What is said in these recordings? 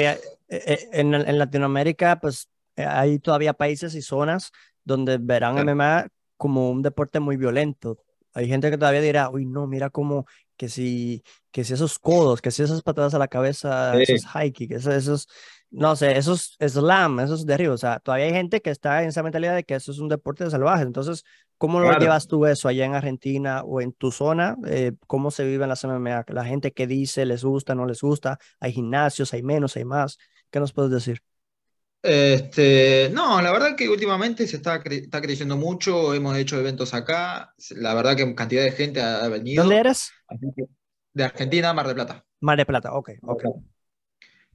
Eh, eh, en, Latinoamérica, pues eh, hay todavía países y zonas donde verán claro. MMA como un deporte muy violento. Hay gente que todavía dirá, uy, no, mira como que si, que si esos codos, que si esas patadas a la cabeza, sí. esos high que esos, esos, no sé, eso es slam, eso es derribo. O sea, todavía hay gente que está en esa mentalidad de que eso es un deporte de salvaje. Entonces, ¿cómo lo llevas tú eso allá en Argentina o en tu zona? Eh, ¿Cómo se vive en la MMA? La gente que dice, les gusta, no les gusta. Hay gimnasios, hay menos, hay más. ¿Qué nos puedes decir? Este, no, la verdad que últimamente se está, está creciendo mucho, hemos hecho eventos acá, la verdad que cantidad de gente ha, venido. ¿Dónde eres? De Argentina, Mar de Plata. Mar de Plata, ok, ok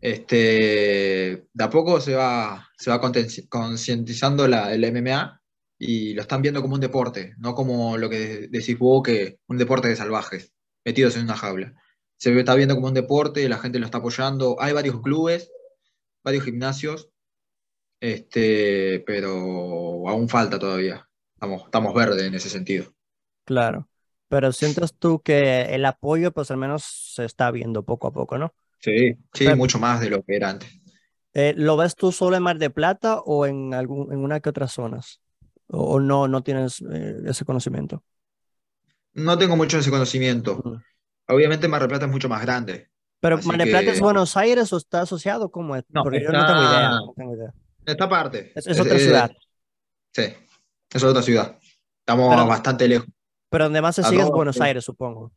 este, de a poco se va, va concientizando el MMA y lo están viendo como un deporte, no como lo que decís vos, que un deporte de salvajes, metidos en una jaula. Se está viendo como un deporte, la gente lo está apoyando. Hay varios clubes, varios gimnasios, este, pero aún falta todavía. Estamos, estamos verdes en ese sentido. Claro, pero sientes tú que el apoyo, pues al menos se está viendo poco a poco, ¿no? Sí, sí, mucho más de lo que era antes. Eh, ¿Lo ves tú solo en Mar de Plata o en, algún, en una que otras zonas? ¿O, no, no tienes eh, ese conocimiento? No tengo mucho ese conocimiento. Obviamente Mar del Plata es mucho más grande. ¿Pero Mar del Plata es Buenos Aires o está asociado? ¿Cómo es? No, Porque yo no tengo idea. Esta parte. Es, otra eh, ciudad. Sí, es otra ciudad. Estamos bastante lejos. Pero donde más se sigue es Buenos Aires, supongo.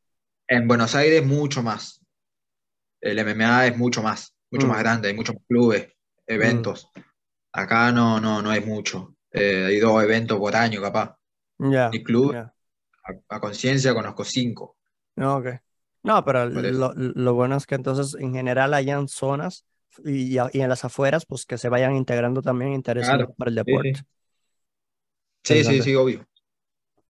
En Buenos Aires mucho más el MMA es mucho más, mucho más mm. grande, hay muchos clubes, eventos. Mm. Acá no, no, no hay mucho. Eh, hay dos eventos por año, capaz. Ya. club, a, conciencia, conozco cinco. No, No, pero lo, bueno es que entonces en general hayan zonas y, en las afueras, pues que se vayan integrando también intereses para el deporte. sí, sí, sí obvio.